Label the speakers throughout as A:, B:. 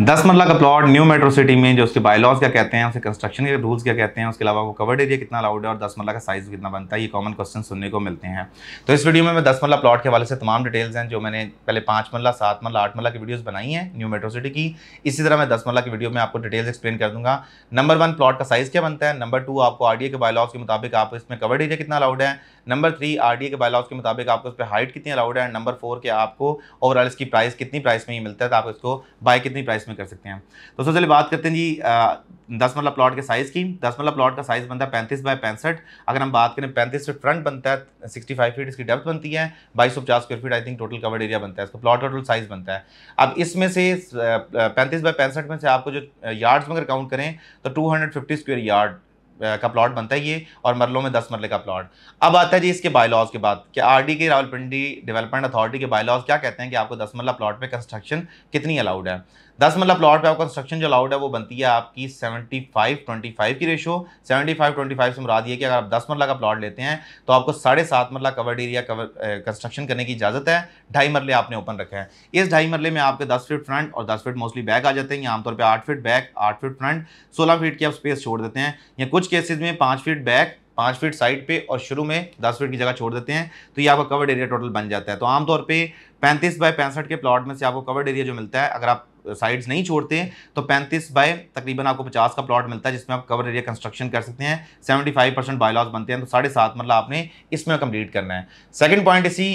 A: दस मरला का प्लॉट न्यू मेट्रो सिटी में जो उसके बायलॉज क्या कहते हैं उसके कंस्ट्रक्शन के रूल्स क्या कहते हैं उसके अलावा वो कवर्ड एरिया कितना अलाउड है और दस मरला का साइज कितना बनता है ये कॉमन क्वेश्चन सुनने को मिलते हैं तो इस वीडियो में मैं दस मरला प्लॉट के हवाले से तमाम डिटेल्स हैं जो मैंने पहले पाँच मरला सात मरला आठ मरला की वीडियोज़ बनाई हैं न्यू मेट्रो सिटी की इसी तरह मैं दस मरला की वीडियो में आपको डिटेल्स एक्सप्लेन कर दूंगा नंबर वन प्लॉट का साइज़ क्या बनता है नंबर टू आपको आर के बायलॉज के मुताबिक आप इसमें कवर्ड एरिया कितना अलाउड है नंबर थ्री आर के बायलॉज के मुताबिक आपको उस पर हाइट कितनी अलाउड है नंबर फोर के आपको ओवरऑल इसकी प्राइस कितनी प्राइस में ही मिलता है तो आप इसको बाय कितनी प्राइस में में कर सकते हैं दोस्तों चलिए बात करते हैं जी दस मरला प्लाट के साइज़ की दस मरला प्लाट का साइज़ बनता है पैंतीस बाय पैंसठ अगर हम बात करें पैंतीस फीट फ्रंट बनता है सिक्सटी फाइव फीट इसकी डेप्थ बनती है बाईस सौ पचास square feet I think total covered area बनता है इसका प्लॉट टोटल साइज़ बनता है अब इसमें से पैंतीस बाय पैंसठ में से आपको जो यार्ड्स में अगर काउंट करें तो two hundred fifty square yard का प्लॉट बनता है ये और मरलों में दस मरले का प्लॉट अब आता है जी इसके बायलॉज के बाद कि आर डी के रावलपिंडी डेवलपमेंट अथॉरिटी के बायलॉज क्या कहते हैं कि आपको दस मरला प्लॉट पर कंस्ट्रक्शन कितनी अलाउड है दस मरला प्लॉट पे आपको कंस्ट्रक्शन जो अलाउड है वो बनती है आपकी सेवेंटी फाइव ट्वेंटी फाइव की ratio seventy five twenty five से मुराद ये कि अगर आप दस मरला का प्लॉट लेते हैं तो आपको साढ़े सात मरला कवर्ड एरिया कवर कंस्ट्रक्शन करने की इजाज़त है ढाई मरले आपने ओपन रखे हैं इस ढाई मरले में आपके दस फीट फ्रंट और दस फीट मोस्टली बैक आ जाते हैं आमतौर पर आठ फीट बैक आठ फीट फ्रंट सोलह फीट की आप स्पेस छोड़ देते हैं या कुछ केसेज में पाँच फीट बैक पाँच फीट साइड पे और शुरू में दस फीट की जगह छोड़ देते हैं तो ये आपका कवर्ड एरिया टोटल बन जाता है तो आमतौर पे पैंतीस बाय पैंसठ के प्लॉट में से आपको कवर्ड एरिया जो मिलता है अगर आप साइड्स नहीं छोड़ते हैं तो पैंतीस बाय तकरीबन आपको पचास का प्लॉट मिलता है जिसमें आप कवर एरिया कंस्ट्रक्शन कर सकते हैं सेवेंटी फाइव परसेंट बायलॉज बनते हैं तो साढ़े सात मतलब आपने इसमें कंप्लीट करना है सेकंड पॉइंट इसी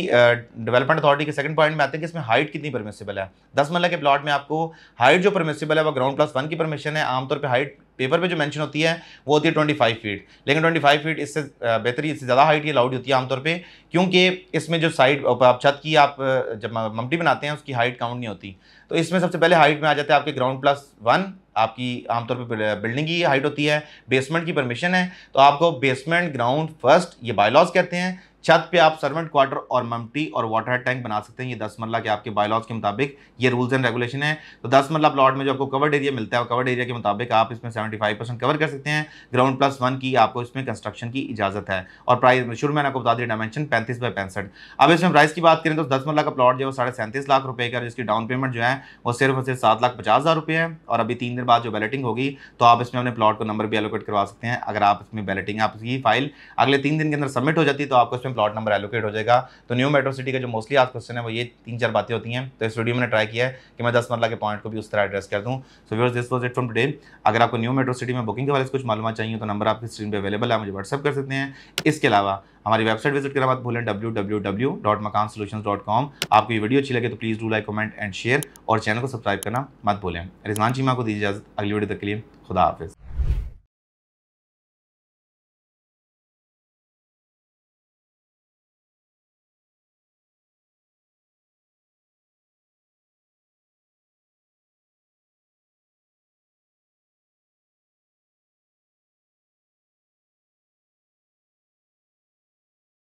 A: डेवलपमेंट अथॉरिटी के सेकंड पॉइंट में आते हैं कि इसमें हाइट कितनी परमिसिबल है दस मल्ला मतलब के प्लॉट में आपको हाइट जो परमिशिबल है वह ग्राउंड प्लस वन की परमिशन है आमतौर पर हाइट पेपर पे जो मेंशन होती है वो होती है ट्वेंटी फाइव फीट लेकिन ट्वेंटी फाइव फीट इससे बेहतरी इससे ज़्यादा हाइट ही अलाउड होती है आमतौर पर क्योंकि इसमें जो साइड आप छत की आप जब ममटी बनाते हैं उसकी हाइट काउंट नहीं होती तो इसमें सबसे पहले हाइट में आ जाते हैं आपके ग्राउंड प्लस वन आपकी आमतौर पर बिल्डिंग की हाइट होती है बेसमेंट की परमिशन है तो आपको बेसमेंट ग्राउंड फर्स्ट ये बायलॉज कहते हैं छत पे आप सर्वेंट क्वार्टर और ममटी और वाटर टैंक बना सकते हैं ये दस मरला के आपके बायलॉज के मुताबिक ये रूल्स एंड रेगुलेशन है तो दस मरला प्लॉट में जो आपको कवर्ड एरिया मिलता है कवर्ड एरिया के मुताबिक आप इसमें सेवेंटी फाइव परसेंट कवर कर सकते हैं ग्राउंड प्लस वन की आपको इसमें कंस्ट्रक्शन की इजाजत है और प्राइस शुरू मैंने आपको बता दिया डायमेंशन पैंतीस बाई पैंसठ अब इसमें प्राइस की बात करें तो दस मरला का प्लॉट जो है साढ़े सैंतीस लाख रुपये का जिसकी डाउन पेमेंट जो है वो सिर्फ और सिर्फ सात लाख पचास हज़ार रुपये है और अभी तीन दिन बाद जो बैलेटिंग होगी तो आप इसमें अपने प्लॉट को नंबर भी एलोकेट करवा सकते हैं अगर आप इसमें बैलेटिंग आपकी फाइल अगले तीन दिन के अंदर सबमिट हो जाती है तो आपको इसमें प्लॉट नंबर एलोकेट हो जाएगा तो न्यू मेट्रो सिटी का जो मोस्टली आज क्वेश्चन है वो ये तीन चार बातें होती हैं तो इस वीडियो मैंने ट्राई किया है कि मैं दस मरला के पॉइंट को भी उस तरह एड्रेस कर दूँ so viewers this was it from today अगर आपको न्यू मेट्रो सिटी में बुकिंग के वाले कुछ मालूम चाहिए तो नंबर आपकी स्क्रीन पर अवेलेबल है मुझे व्हाट्सअप कर सकते हैं इसके अलावा हमारी वेबसाइट विजिट करना मत भूलें W W W dot Makaan solution dot com आपको ये वीडियो अच्छी लगे तो please do like comment and share और चैनल को सब्सक्राइब करना मत भूलें रिजमान चीमा को दीजिए इजाज़त अगली वीडियो तक के लिए खुदा हाफिज़